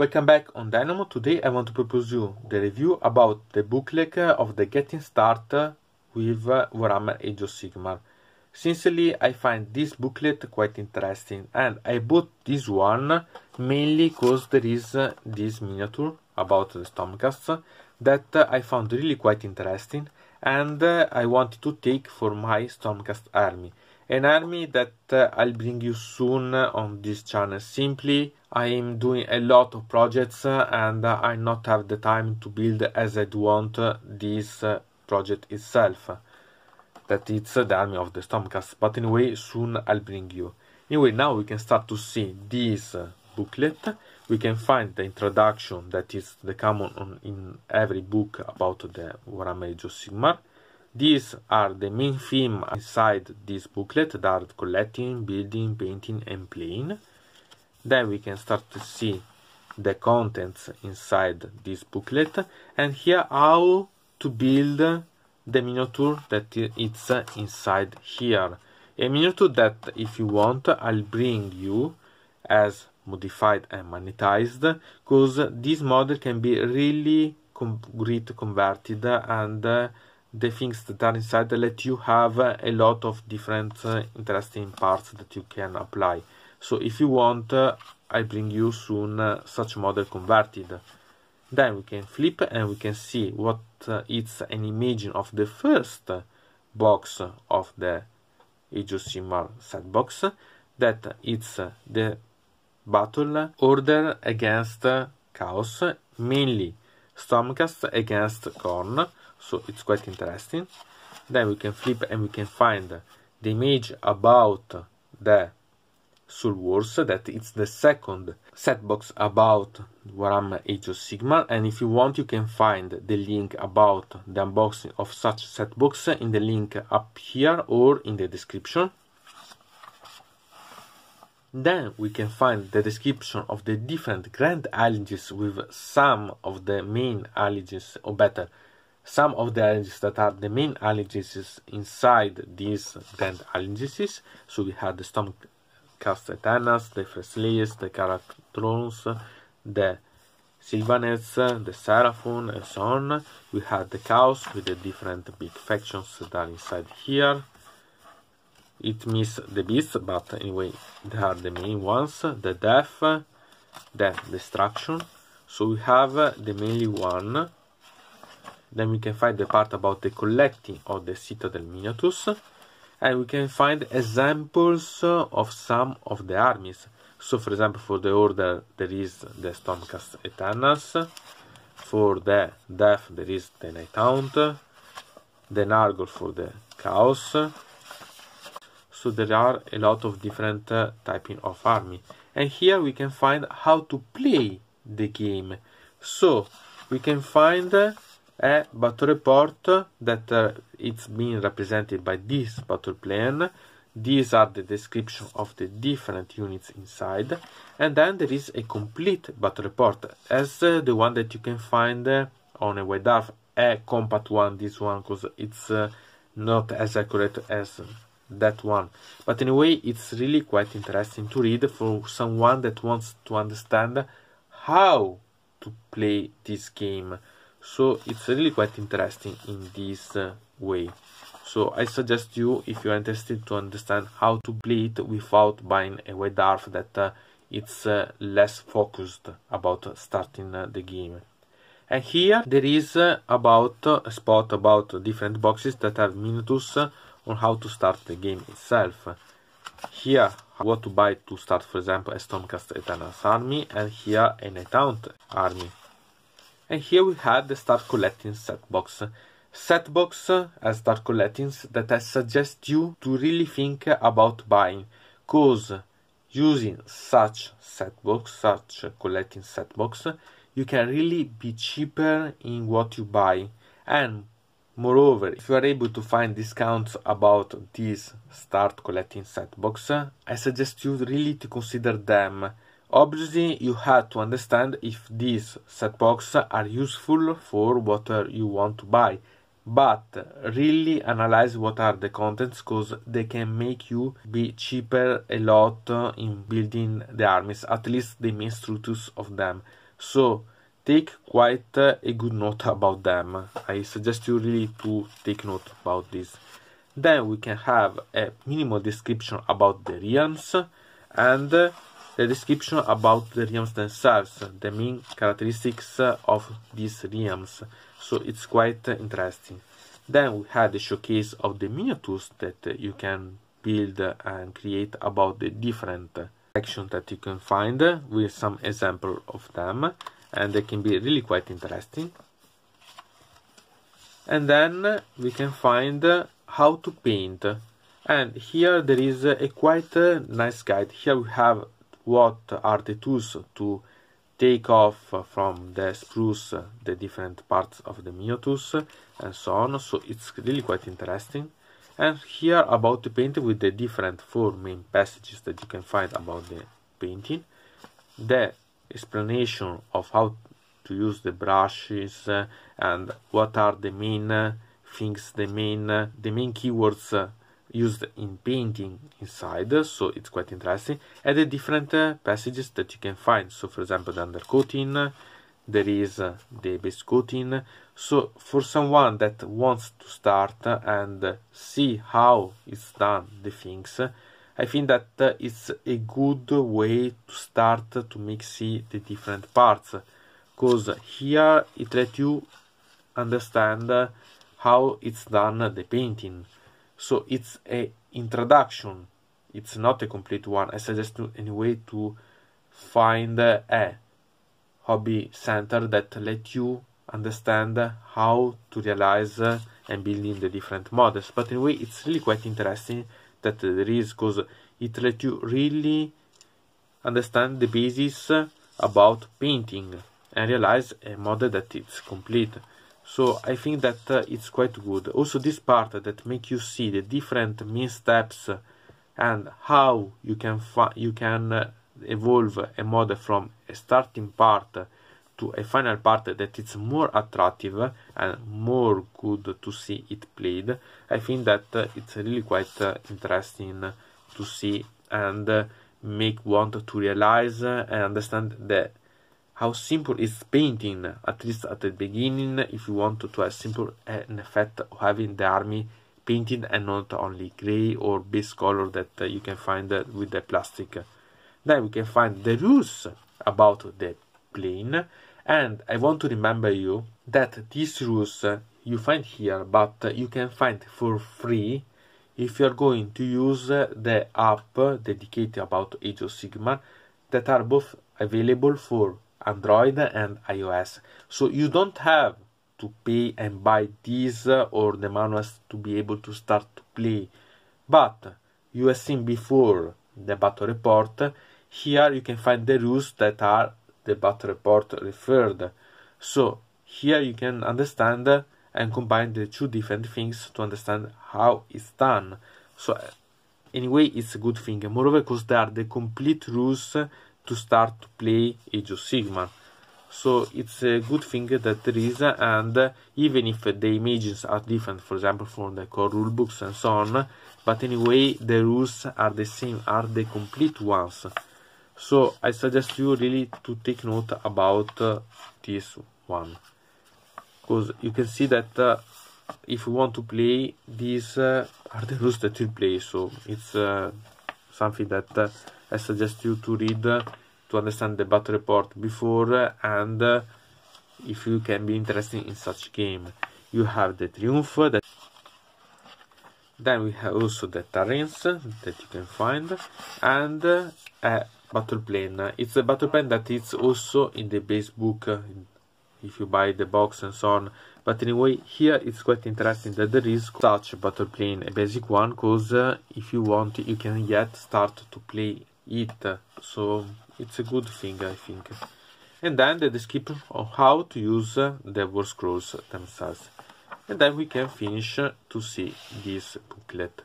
Welcome back on Dynamo. Today I want to propose you the review about the booklet of the Getting Start with Warhammer Age of Sigmar. Sincerely, I find this booklet quite interesting and I bought this one mainly because there is this miniature about the Stormcast that I found really quite interesting and I wanted to take for my Stormcast army an army that uh, I'll bring you soon on this channel. Simply, I'm doing a lot of projects uh, and I not have the time to build as I'd want uh, this uh, project itself. That it's the army of the Stormcast. But anyway, soon I'll bring you. Anyway, now we can start to see this booklet. We can find the introduction that is the common in every book about the Warhammer Age of Sigmar these are the main themes inside this booklet that are collecting, building, painting and playing. Then we can start to see the contents inside this booklet and here how to build the miniature that it's inside here. A miniature that if you want I'll bring you as modified and magnetized because this model can be really com converted and the things that are inside let you have a lot of different uh, interesting parts that you can apply. So if you want, uh, I bring you soon uh, such model converted. Then we can flip and we can see what it's an image of the first box of the geosimar set box that it's the battle order against chaos mainly stormcast against corn so it's quite interesting then we can flip and we can find the image about the wars that it's the second set box about Warhammer Age of Sigma and if you want you can find the link about the unboxing of such set box in the link up here or in the description. Then we can find the description of the different grand alliances with some of the main alliances or better some of the allergies that are the main allergies inside these dent allergies, so we had the stomach castatanus, the Fresleus, the Caratronus, the Sylvanets, the Seraphon, and so on. We had the cows with the different big factions that are inside here. It means the beasts, but anyway, they are the main ones. The death, the destruction. So we have the mainly one then we can find the part about the collecting of the citadel Minotus, And we can find examples of some of the armies. So for example for the Order there is the Stormcast Eternals. For the Death there is the Night Hunt. The Nargol for the Chaos. So there are a lot of different uh, typing of army. And here we can find how to play the game. So we can find uh, a battle report that uh, it's being represented by this battle plan. These are the description of the different units inside. And then there is a complete battle report as uh, the one that you can find uh, on a White a compact one, this one, because it's uh, not as accurate as that one. But anyway, it's really quite interesting to read for someone that wants to understand how to play this game so it's really quite interesting in this uh, way so I suggest you if you are interested to understand how to play it without buying a wide dwarf that uh, it's uh, less focused about starting uh, the game and here there is uh, about uh, a spot about different boxes that have minutus on how to start the game itself here what to buy to start for example a Stormcast Eternal's army and here an Etaunt army and here we have the start collecting set box. Set box and start collecting that I suggest you to really think about buying because using such set box, such collecting set box, you can really be cheaper in what you buy. And moreover, if you are able to find discounts about these start collecting set box, I suggest you really to consider them Obviously, you have to understand if these set boxes are useful for what you want to buy, but really analyze what are the contents because they can make you be cheaper a lot in building the armies, at least the main structures of them. So take quite a good note about them. I suggest you really to take note about this. Then we can have a minimal description about the realms and the description about the realms themselves, the main characteristics of these realms, so it's quite interesting. Then we had the showcase of the miniatures that you can build and create about the different sections that you can find with some example of them and they can be really quite interesting. And then we can find how to paint and here there is a quite nice guide. Here we have what are the tools to take off from the spruce the different parts of the miotus and so on so it's really quite interesting and here about the painting with the different four main passages that you can find about the painting the explanation of how to use the brushes uh, and what are the main uh, things the main uh, the main keywords used in painting inside so it's quite interesting and the different uh, passages that you can find so for example the undercoating there is uh, the base coating so for someone that wants to start and see how it's done the things I think that uh, it's a good way to start to mix the different parts because here it lets you understand how it's done the painting so it's a introduction it's not a complete one i suggest any way to find a hobby center that let you understand how to realize and build in the different models but anyway it's really quite interesting that there is because it let you really understand the basis about painting and realize a model that it's complete so I think that uh, it's quite good. Also this part that make you see the different mean steps and how you can you can uh, evolve a model from a starting part to a final part that it's more attractive and more good to see it played. I think that uh, it's really quite uh, interesting to see and uh, make want to realize and understand the how simple is painting, at least at the beginning, if you want to have simple an eh, effect of having the army painted and not only gray or base color that uh, you can find uh, with the plastic. Then we can find the rules about the plane and I want to remember you that these rules uh, you find here but uh, you can find for free if you are going to use uh, the app dedicated about Age of Sigma that are both available for Android and iOS. So you don't have to pay and buy these uh, or the manuals to be able to start to play. But you have seen before the battle report. Here you can find the rules that are the battle report referred. So here you can understand and combine the two different things to understand how it's done. So anyway, it's a good thing. Moreover, because there are the complete rules to start to play Age of Sigmar. So it's a good thing that there is, and even if the images are different, for example, from the core rulebooks and so on, but anyway, the rules are the same, are the complete ones. So I suggest you really to take note about uh, this one, because you can see that uh, if you want to play, these uh, are the rules that you play. So it's uh, something that uh, I suggest you to read to understand the battle report before and if you can be interested in such game. You have the Triumph, that then we have also the terrains that you can find and a battle plane. It's a battle plane that is also in the base book if you buy the box and so on. But anyway, here it's quite interesting that there is such battle plane, a basic one, because uh, if you want, you can yet start to play it so it's a good thing I think and then the description of how to use the word scrolls themselves and then we can finish to see this booklet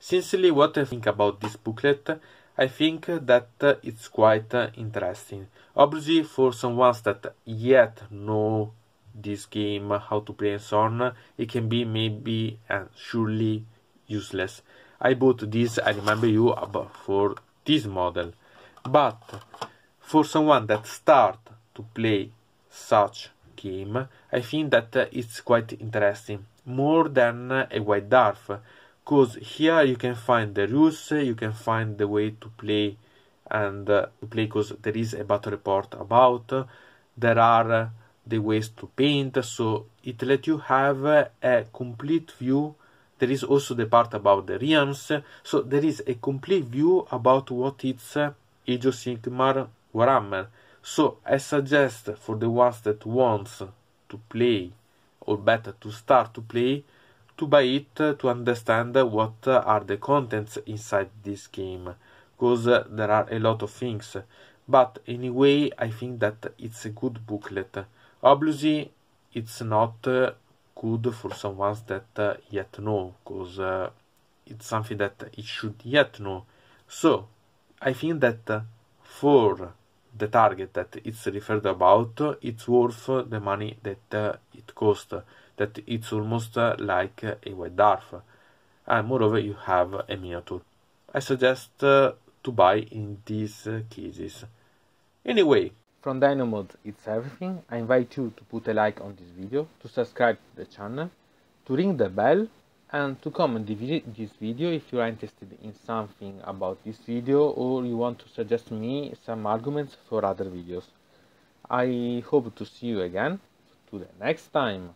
sincerely what I think about this booklet I think that it's quite interesting obviously for someone that yet know this game how to play and so on it can be maybe and uh, surely useless I bought this I remember you about for this model but for someone that start to play such game I think that uh, it's quite interesting more than uh, a white dwarf because here you can find the rules uh, you can find the way to play and uh, to play because there is a battle report about there are uh, the ways to paint so it let you have uh, a complete view there is also the part about the realms, so there is a complete view about what is uh, Age of Sigmar Warhammer. So I suggest for the ones that wants to play, or better to start to play, to buy it uh, to understand what uh, are the contents inside this game, because uh, there are a lot of things. But anyway, I think that it's a good booklet. Obviously, it's not uh, good for someone that uh, yet know, because uh, it's something that it should yet know. So I think that uh, for the target that it's referred about, it's worth the money that it costs. That it's almost like a white dwarf, and moreover you have a miniature. I suggest to buy in these cases. Anyway, from Dynamod it's everything. I invite you to put a like on this video, to subscribe to the channel, to ring the bell and to comment this video if you are interested in something about this video or you want to suggest me some arguments for other videos. I hope to see you again. To the next time.